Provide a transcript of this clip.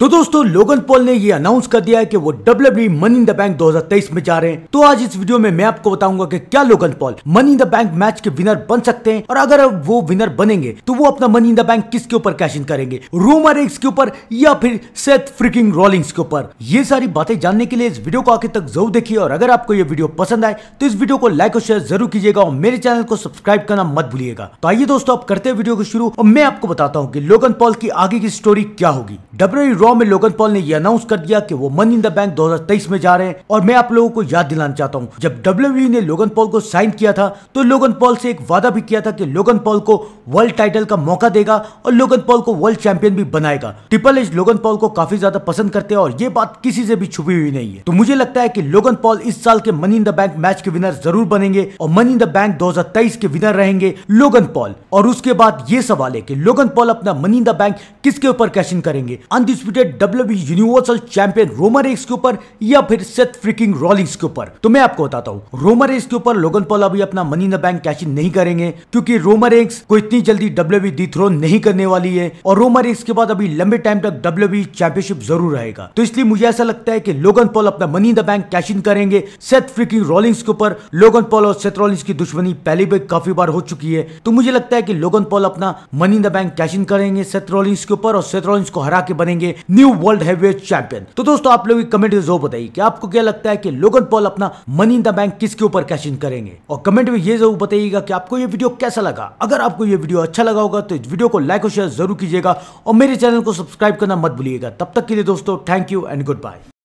तो दोस्तों Logan Paul ने ये अनाउंस कर दिया है कि वो W money in the bank 2023 में जा रहे हैं तो आज इस वीडियो में मैं आपको बताऊंगा कि क्या Logan Paul money in the bank match के विनर बन सकते हैं और अगर वो विनर बनेंगे तो वो अपना मनी इन द बैंक किसके ऊपर कैश इन करेंगे रोमर एक्स के ऊपर या फिर सेथ फ्रिकिंग रोलिंग्स के ऊपर ये सारी बातें जानने के लिए इस वीडियो को आखिर तक जरूर देखिए और अगर आपको ये वीडियो पसंद आए तो इस वीडियो को लाइक और शेयर जरूर कीजिएगा और मेरे चैनल को सब्सक्राइब करना मत भूलिएगा तो आइए दोस्तों आप करते हैं वीडियो को शुरू और मैं आपको बताता हूँ की लोगन पॉल की आगे की स्टोरी क्या होगी डब्ल्यू 2009 में लोगन पॉल ने यह अनाउंस कर दिया कि वो मनी इन द बैंक 2023 में जा रहे हैं और मैं आप लोगों को याद दिलाना चाहता हूँ जब डब्ल्यू e ने लोगन पॉल को साइन किया था तो लोगन पॉल से एक वादा भी किया था कि लोगन पॉल को वर्ल्ड टाइटल का मौका देगा और लोगन पॉल को वर्ल्ड चैंपियन भी बनाएगा ट्रिपल एच लोगन पॉल को काफी ज्यादा पसंद करते हैं और ये बात किसी से भी छुपी हुई नहीं है तो मुझे लगता है की लोगन पॉल इस साल के money in the bank match के विनर जरूर बनेंगे और मनी इन द बैंक दो के विनर रहेंगे लोगन पॉल और उसके बाद ये सवाल है की लोगन पॉल अपना मनी इन द बैंक किसके ऊपर कैशिंग करेंगे अनडिस्प्यूटेड मुझे डब्ल्यू यूनिवर्सल चैंपियन रोमर एक्स के ऊपर या फिर सेट फ्रिकिंग रॉलिंग्स के ऊपर तो मैं आपको बताता हूँ रोमर एक्स के ऊपर लोगन पॉल अभी अपना money in bank cash in नहीं करेंगे क्योंकि रोमर एक्स को इतनी जल्दी डब्ल्यू डिथ्रोन नहीं करने वाली है और रोमर एक्स के बाद अभी लंबे टाइम तक डब्ल्यू चैंपियनशिप जरूर रहेगा तो इसलिए मुझे ऐसा लगता है की लोगन पॉल अपना money in the bank cash in करेंगे सेट फ्रिकिंग रॉलिंग्स के ऊपर लोगन पॉल और सेट रॉलिंग्स की दुश्मनी पहले भी काफी बार हो चुकी है तो मुझे लगता है की लोगन पॉल अपना money in the bank cash in करेंगे सेट रॉलिंग्स के ऊपर और सेट रॉलिंग्स को हरा के बनेंगे न्यू वर्ल्ड हेवीवेट चैंपियन तो दोस्तों आप लोग कमेंट में जरूर बताइए कि आपको क्या लगता है कि लोगन पॉल अपना मनी इन द बैंक किसके ऊपर कैश इन करेंगे और कमेंट में ये जरूर बताइएगा कि आपको ये वीडियो कैसा लगा अगर आपको ये वीडियो अच्छा लगा होगा तो इस वीडियो को लाइक और शेयर जरूर कीजिएगा और मेरे चैनल को सब्सक्राइब करना मत भूलिएगा तब तक के लिए दोस्तों thank you and good bye